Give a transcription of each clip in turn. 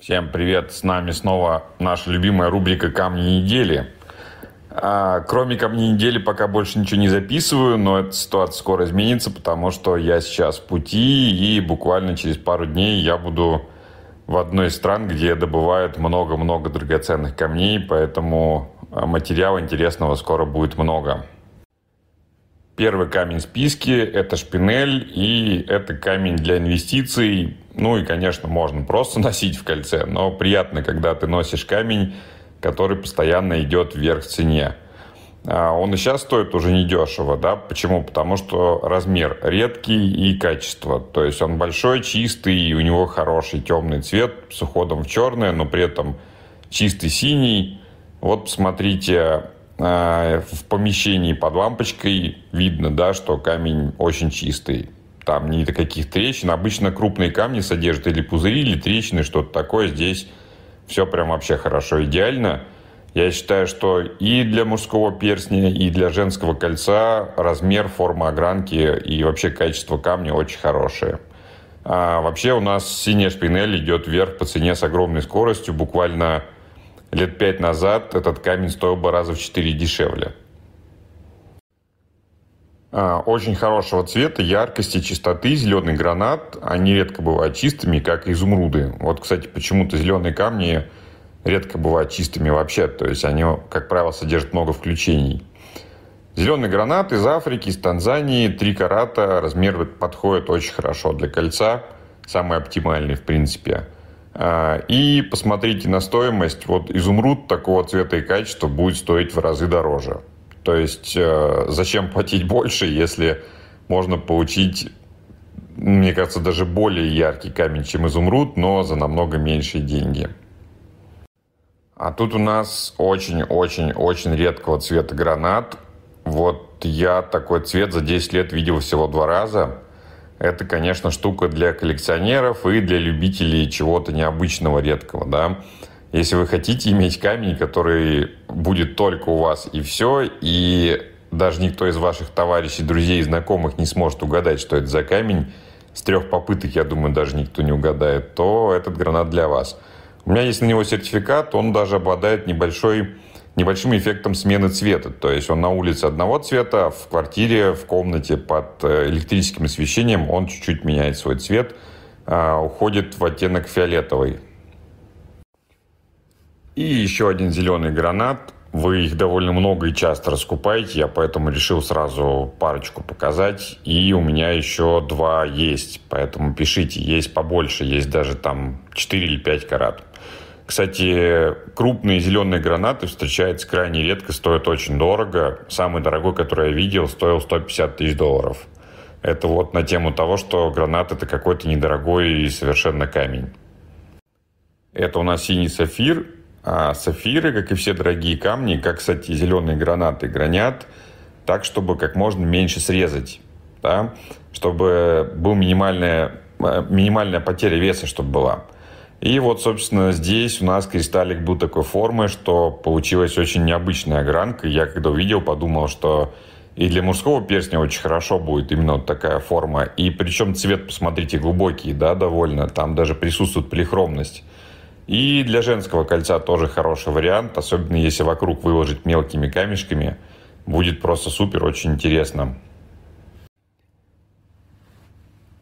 Всем привет! С нами снова наша любимая рубрика «Камни недели». А, кроме «Камней недели» пока больше ничего не записываю, но эта ситуация скоро изменится, потому что я сейчас в пути, и буквально через пару дней я буду в одной из стран, где добывают много-много драгоценных камней, поэтому а, материала интересного скоро будет много. Первый камень в списке – это шпинель, и это камень для инвестиций – ну и, конечно, можно просто носить в кольце, но приятно, когда ты носишь камень, который постоянно идет вверх в цене. А, он и сейчас стоит уже недешево, да? Почему? Потому что размер редкий и качество. То есть он большой, чистый, и у него хороший темный цвет с уходом в черное, но при этом чистый синий. Вот посмотрите, а, в помещении под лампочкой видно, да, что камень очень чистый там ни каких трещин. Обычно крупные камни содержат или пузыри, или трещины, что-то такое. Здесь все прям вообще хорошо, идеально. Я считаю, что и для мужского перстня, и для женского кольца размер, форма огранки и вообще качество камня очень хорошие. А вообще у нас синяя шпинель идет вверх по цене с огромной скоростью. Буквально лет пять назад этот камень стоил бы раза в четыре дешевле. А, очень хорошего цвета, яркости, чистоты. Зеленый гранат, они редко бывают чистыми, как изумруды. Вот, кстати, почему-то зеленые камни редко бывают чистыми вообще. То есть они, как правило, содержат много включений. Зеленый гранат из Африки, из Танзании, 3 карата. Размер подходит очень хорошо для кольца. Самый оптимальный, в принципе. А, и посмотрите на стоимость. Вот изумруд такого цвета и качества будет стоить в разы дороже. То есть э, зачем платить больше, если можно получить, мне кажется, даже более яркий камень, чем изумруд, но за намного меньшие деньги. А тут у нас очень-очень-очень редкого цвета гранат. Вот я такой цвет за 10 лет видел всего два раза. Это, конечно, штука для коллекционеров и для любителей чего-то необычного, редкого, да. Если вы хотите иметь камень, который будет только у вас и все, и даже никто из ваших товарищей, друзей знакомых не сможет угадать, что это за камень, с трех попыток, я думаю, даже никто не угадает, то этот гранат для вас. У меня есть на него сертификат, он даже обладает небольшой, небольшим эффектом смены цвета. То есть он на улице одного цвета, а в квартире, в комнате под э, электрическим освещением он чуть-чуть меняет свой цвет, а, уходит в оттенок фиолетовый. И еще один зеленый гранат. Вы их довольно много и часто раскупаете, я поэтому решил сразу парочку показать. И у меня еще два есть, поэтому пишите. Есть побольше, есть даже там 4 или 5 карат. Кстати, крупные зеленые гранаты встречаются крайне редко, стоят очень дорого. Самый дорогой, который я видел, стоил 150 тысяч долларов. Это вот на тему того, что гранат это какой-то недорогой и совершенно камень. Это у нас синий сафир, а сафиры, как и все дорогие камни, как, кстати, зеленые гранаты, гранят так, чтобы как можно меньше срезать, да? чтобы был минимальная, а, минимальная потеря веса, чтобы была. И вот, собственно, здесь у нас кристаллик был такой формы, что получилась очень необычная гранка. Я когда увидел, подумал, что и для мужского перстня очень хорошо будет именно вот такая форма. И причем цвет, посмотрите, глубокий, да, довольно. Там даже присутствует полихромность. И для женского кольца тоже хороший вариант, особенно если вокруг выложить мелкими камешками. Будет просто супер, очень интересно.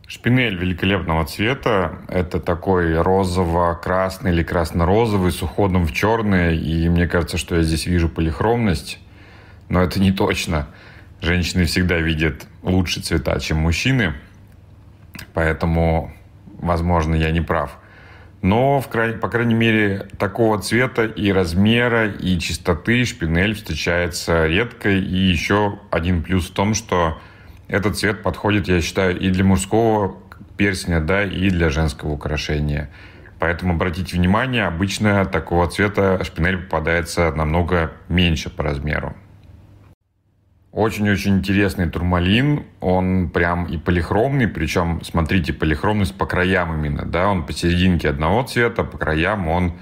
Шпинель великолепного цвета. Это такой розово-красный или красно-розовый с уходом в черное. И мне кажется, что я здесь вижу полихромность. Но это не точно. Женщины всегда видят лучше цвета, чем мужчины. Поэтому, возможно, я не прав но, в край, по крайней мере, такого цвета и размера, и чистоты шпинель встречается редко. И еще один плюс в том, что этот цвет подходит, я считаю, и для мужского персня, да, и для женского украшения. Поэтому обратите внимание, обычно такого цвета шпинель попадается намного меньше по размеру. Очень-очень интересный турмалин, он прям и полихромный, причем, смотрите, полихромность по краям именно, да, он посерединке одного цвета, по краям он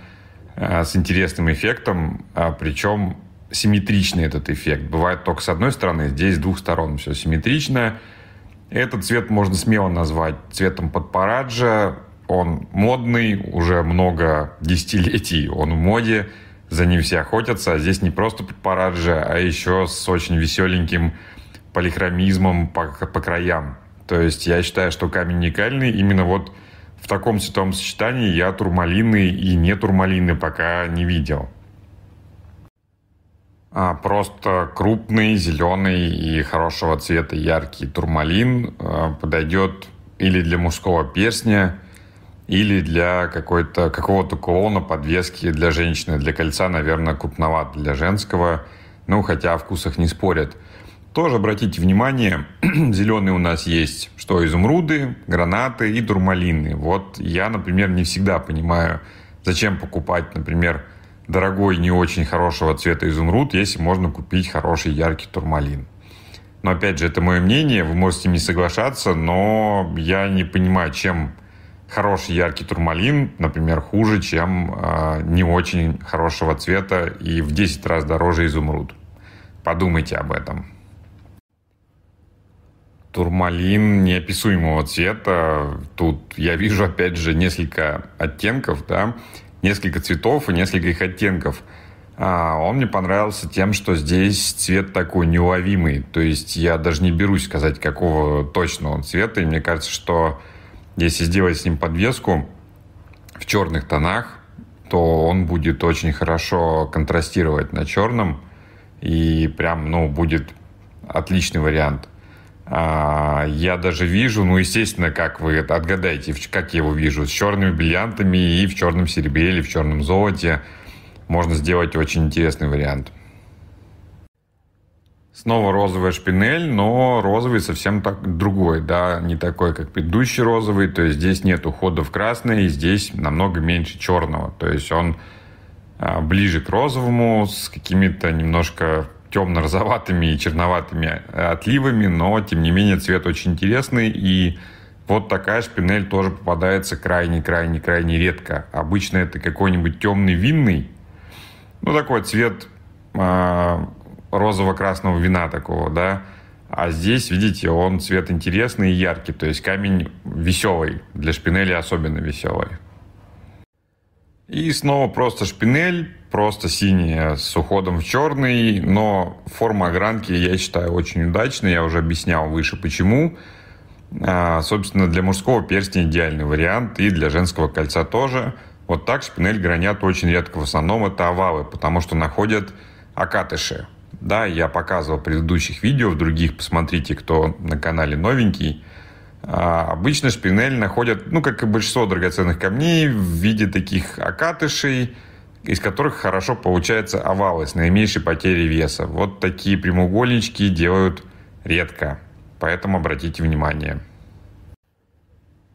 э, с интересным эффектом, а причем симметричный этот эффект. Бывает только с одной стороны, здесь с двух сторон все симметрично. Этот цвет можно смело назвать цветом под параджа, он модный, уже много десятилетий он в моде, за ним все охотятся. А здесь не просто Параджи, а еще с очень веселеньким полихромизмом по, по краям. То есть я считаю, что камень уникальный именно вот в таком святом сочетании я турмалины и не турмалины пока не видел. А просто крупный, зеленый и хорошего цвета яркий турмалин а, подойдет или для мужского перстня, или для какой-то, какого-то кулона, подвески для женщины, для кольца, наверное, крупноват для женского, ну, хотя о вкусах не спорят. Тоже обратите внимание, зеленые у нас есть, что изумруды, гранаты и турмалины. Вот я, например, не всегда понимаю, зачем покупать, например, дорогой, не очень хорошего цвета изумруд, если можно купить хороший яркий турмалин. Но опять же, это мое мнение, вы можете не соглашаться, но я не понимаю, чем хороший яркий турмалин, например, хуже, чем э, не очень хорошего цвета и в 10 раз дороже изумруд. Подумайте об этом. Турмалин неописуемого цвета. Тут я вижу, опять же, несколько оттенков, да, несколько цветов и несколько их оттенков. А, он мне понравился тем, что здесь цвет такой неуловимый. То есть я даже не берусь сказать, какого точно он цвета. И мне кажется, что если сделать с ним подвеску в черных тонах, то он будет очень хорошо контрастировать на черном. И прям, ну, будет отличный вариант. А, я даже вижу, ну, естественно, как вы это отгадаете, как я его вижу, с черными бриллиантами и в черном серебре или в черном золоте. Можно сделать очень интересный вариант. Снова розовая шпинель, но розовый совсем так, другой, да, не такой, как предыдущий розовый, то есть здесь нет ухода в красный, и здесь намного меньше черного, то есть он а, ближе к розовому, с какими-то немножко темно-розоватыми и черноватыми э, отливами, но, тем не менее, цвет очень интересный, и вот такая шпинель тоже попадается крайне-крайне-крайне редко. Обычно это какой-нибудь темный винный, ну, такой цвет а, розово-красного вина такого, да. А здесь, видите, он цвет интересный и яркий, то есть камень веселый, для шпинели особенно веселый. И снова просто шпинель, просто синий э, с уходом в черный, но форма огранки, я считаю, очень удачная, я уже объяснял выше почему. А, собственно, для мужского перстня идеальный вариант, и для женского кольца тоже. Вот так шпинель гранят очень редко, в основном это овалы, потому что находят акатыши, да, я показывал в предыдущих видео, в других посмотрите, кто на канале новенький. А обычно шпинель находят, ну, как и большинство драгоценных камней, в виде таких окатышей, из которых хорошо получается овалы с наименьшей потерей веса. Вот такие прямоугольнички делают редко, поэтому обратите внимание.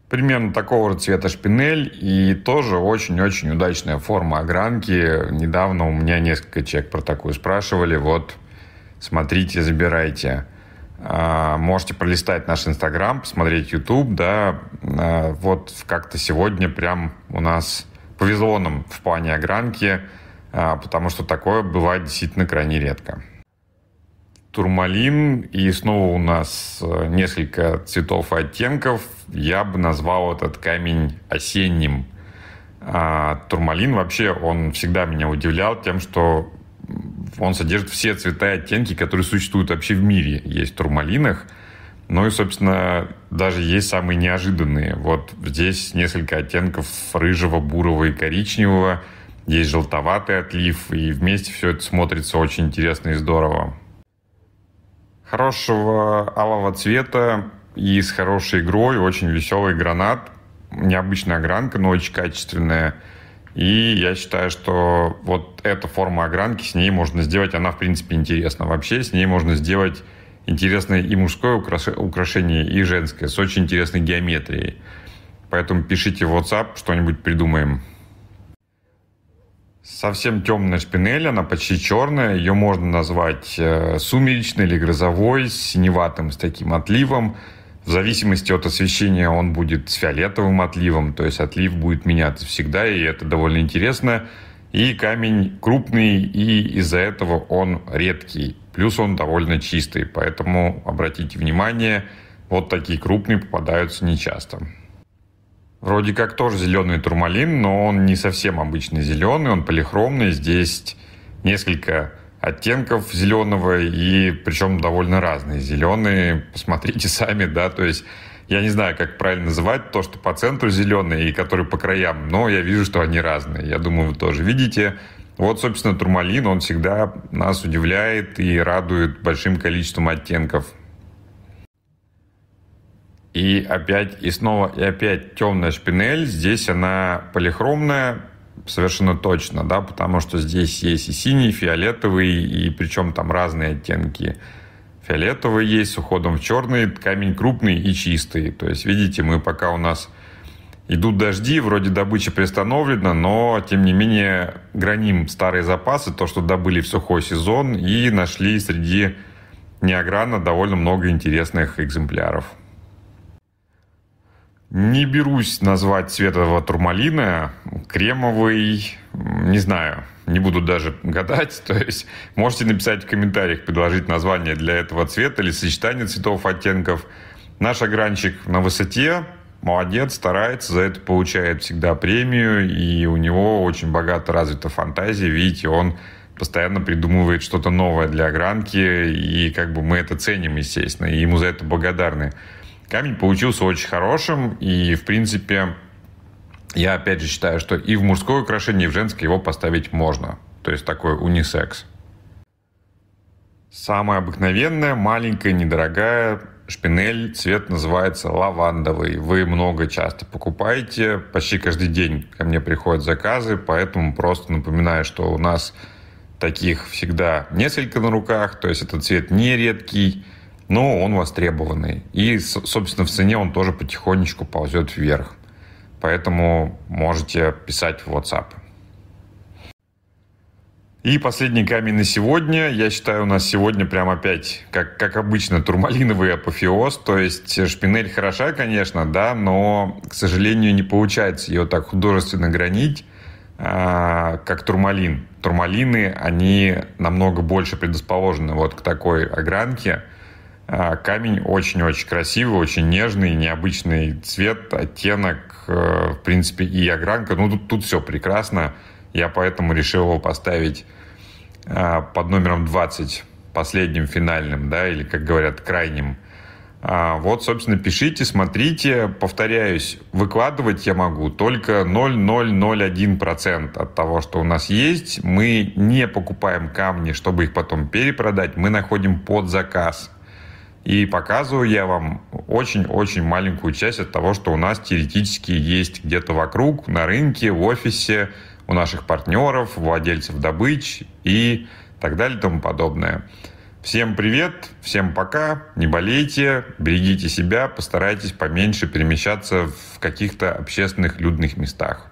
Примерно такого же цвета шпинель и тоже очень-очень удачная форма огранки. Недавно у меня несколько человек про такую спрашивали. Вот, смотрите, забирайте. А, можете пролистать наш Инстаграм, посмотреть YouTube, да. А, вот как-то сегодня прям у нас повезло нам в плане огранки, а, потому что такое бывает действительно крайне редко турмалин, и снова у нас э, несколько цветов и оттенков. Я бы назвал этот камень осенним. А турмалин вообще, он всегда меня удивлял тем, что он содержит все цвета и оттенки, которые существуют вообще в мире. Есть в турмалинах, ну и, собственно, даже есть самые неожиданные. Вот здесь несколько оттенков рыжего, бурого и коричневого. Есть желтоватый отлив, и вместе все это смотрится очень интересно и здорово хорошего алого цвета и с хорошей игрой, очень веселый гранат. Необычная огранка, но очень качественная. И я считаю, что вот эта форма огранки, с ней можно сделать, она в принципе интересна. Вообще с ней можно сделать интересное и мужское украшение, и женское, с очень интересной геометрией. Поэтому пишите в WhatsApp, что-нибудь придумаем совсем темная шпинель, она почти черная, ее можно назвать э, сумеречной или грозовой, с синеватым с таким отливом. В зависимости от освещения он будет с фиолетовым отливом, то есть отлив будет меняться всегда, и это довольно интересно. И камень крупный, и из-за этого он редкий. Плюс он довольно чистый, поэтому обратите внимание, вот такие крупные попадаются нечасто. Вроде как тоже зеленый турмалин, но он не совсем обычный зеленый, он полихромный. Здесь несколько оттенков зеленого, и причем довольно разные зеленые. Посмотрите сами, да, то есть я не знаю, как правильно называть то, что по центру зеленые и которые по краям, но я вижу, что они разные. Я думаю, вы тоже видите. Вот, собственно, турмалин, он всегда нас удивляет и радует большим количеством оттенков. И опять, и снова, и опять темная шпинель. Здесь она полихромная, совершенно точно, да, потому что здесь есть и синий, и фиолетовый, и причем там разные оттенки. Фиолетовый есть с уходом в черный, камень крупный и чистый. То есть, видите, мы пока у нас идут дожди, вроде добыча приостановлена, но, тем не менее, граним старые запасы, то, что добыли в сухой сезон, и нашли среди неограна довольно много интересных экземпляров. Не берусь назвать цвет этого турмалина кремовый, не знаю, не буду даже гадать. То есть можете написать в комментариях, предложить название для этого цвета или сочетание цветов, оттенков. Наш огранчик на высоте, молодец, старается, за это получает всегда премию, и у него очень богато развита фантазия. Видите, он постоянно придумывает что-то новое для огранки, и как бы мы это ценим, естественно, и ему за это благодарны камень получился очень хорошим, и, в принципе, я опять же считаю, что и в мужское украшение, и в женское его поставить можно. То есть такой унисекс. Самая обыкновенная, маленькая, недорогая шпинель. Цвет называется лавандовый. Вы много часто покупаете. Почти каждый день ко мне приходят заказы, поэтому просто напоминаю, что у нас таких всегда несколько на руках. То есть этот цвет не редкий но ну, он востребованный. И, собственно, в цене он тоже потихонечку ползет вверх. Поэтому можете писать в WhatsApp. И последний камень на сегодня. Я считаю, у нас сегодня прям опять, как, как обычно, турмалиновый апофеоз. То есть шпинель хороша, конечно, да, но, к сожалению, не получается ее так художественно гранить, а, как турмалин. Турмалины, они намного больше предрасположены вот к такой огранке – а, камень очень-очень красивый, очень нежный, необычный цвет, оттенок, э, в принципе, и огранка. Ну, тут, тут все прекрасно. Я поэтому решил его поставить а, под номером 20, последним финальным, да, или, как говорят, крайним. А, вот, собственно, пишите, смотрите. Повторяюсь, выкладывать я могу только 0,001% от того, что у нас есть. Мы не покупаем камни, чтобы их потом перепродать. Мы находим под заказ – и показываю я вам очень-очень маленькую часть от того, что у нас теоретически есть где-то вокруг, на рынке, в офисе, у наших партнеров, владельцев добыч и так далее и тому подобное. Всем привет, всем пока, не болейте, берегите себя, постарайтесь поменьше перемещаться в каких-то общественных людных местах.